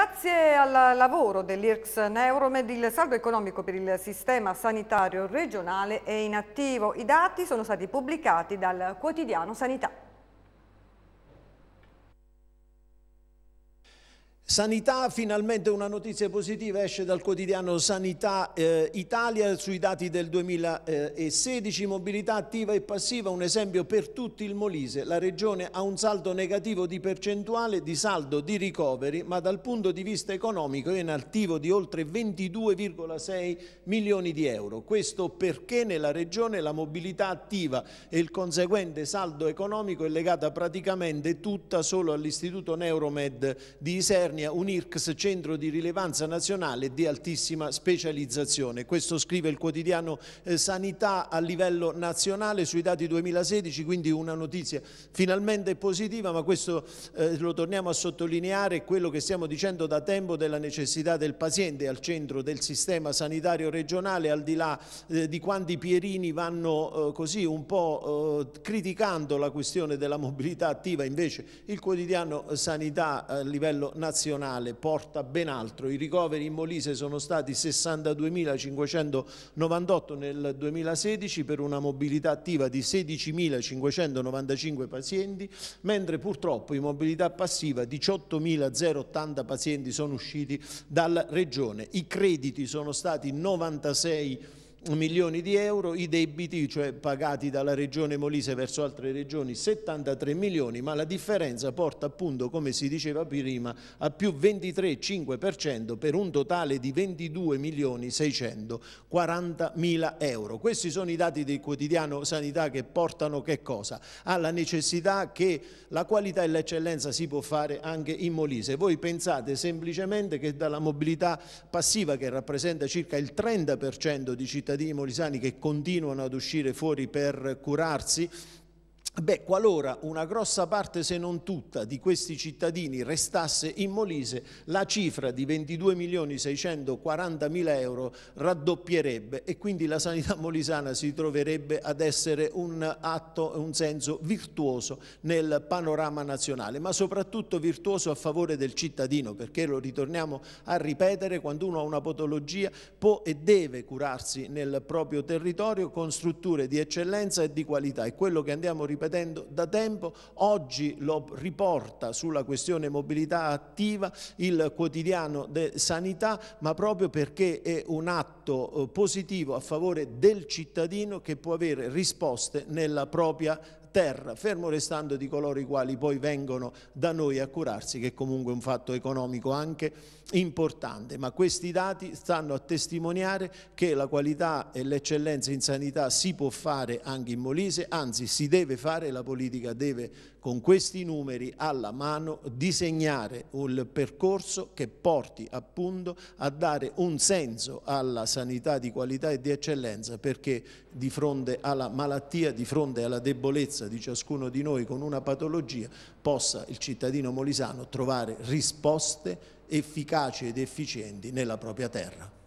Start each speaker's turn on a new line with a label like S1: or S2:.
S1: Grazie al lavoro dell'IRCS Neuromed il saldo economico per il sistema sanitario regionale è inattivo. I dati sono stati pubblicati dal quotidiano Sanità. Sanità, finalmente una notizia positiva esce dal quotidiano Sanità eh, Italia sui dati del 2016, mobilità attiva e passiva, un esempio per tutti il Molise. La regione ha un saldo negativo di percentuale di saldo di ricoveri, ma dal punto di vista economico è in attivo di oltre 22,6 milioni di euro. Questo perché nella regione la mobilità attiva e il conseguente saldo economico è legata praticamente tutta solo all'Istituto Neuromed di Isernia Sardegna, un IRCS centro di rilevanza nazionale di altissima specializzazione. Questo scrive il quotidiano eh, Sanità a livello nazionale sui dati 2016, quindi una notizia finalmente positiva, ma questo eh, lo torniamo a sottolineare, quello che stiamo dicendo da tempo della necessità del paziente al centro del sistema sanitario regionale, al di là eh, di quanti Pierini vanno eh, così un po' eh, criticando la questione della mobilità attiva, invece il quotidiano Sanità a livello nazionale nazionale porta ben altro. I ricoveri in Molise sono stati 62.598 nel 2016 per una mobilità attiva di 16.595 pazienti, mentre purtroppo in mobilità passiva 18.080 pazienti sono usciti dalla regione. I crediti sono stati 96 milioni di euro, i debiti, cioè pagati dalla regione Molise verso altre regioni, 73 milioni, ma la differenza porta appunto, come si diceva prima, a più 23,5% per un totale di 22 milioni 640 mila euro. Questi sono i dati del quotidiano Sanità che portano che cosa? Alla necessità che la qualità e l'eccellenza si può fare anche in Molise. Voi pensate semplicemente che dalla mobilità passiva che rappresenta circa il 30% di cittadini cittadini molisani che continuano ad uscire fuori per curarsi Beh, qualora una grossa parte, se non tutta, di questi cittadini restasse in Molise, la cifra di 22.640.000 euro raddoppierebbe e quindi la sanità molisana si troverebbe ad essere un atto, un senso virtuoso nel panorama nazionale, ma soprattutto virtuoso a favore del cittadino, perché lo ritorniamo a ripetere, quando uno ha una patologia può e deve curarsi nel proprio territorio con strutture di eccellenza e di qualità È quello che andiamo ripetendo ripetendo da tempo, oggi lo riporta sulla questione mobilità attiva il quotidiano de sanità, ma proprio perché è un atto eh, positivo a favore del cittadino che può avere risposte nella propria vita terra, fermo restando di coloro i quali poi vengono da noi a curarsi, che è comunque un fatto economico anche importante. Ma questi dati stanno a testimoniare che la qualità e l'eccellenza in sanità si può fare anche in Molise, anzi si deve fare, la politica deve con questi numeri alla mano disegnare un percorso che porti appunto a dare un senso alla sanità di qualità e di eccellenza perché di fronte alla malattia, di fronte alla debolezza di ciascuno di noi con una patologia possa il cittadino molisano trovare risposte efficaci ed efficienti nella propria terra.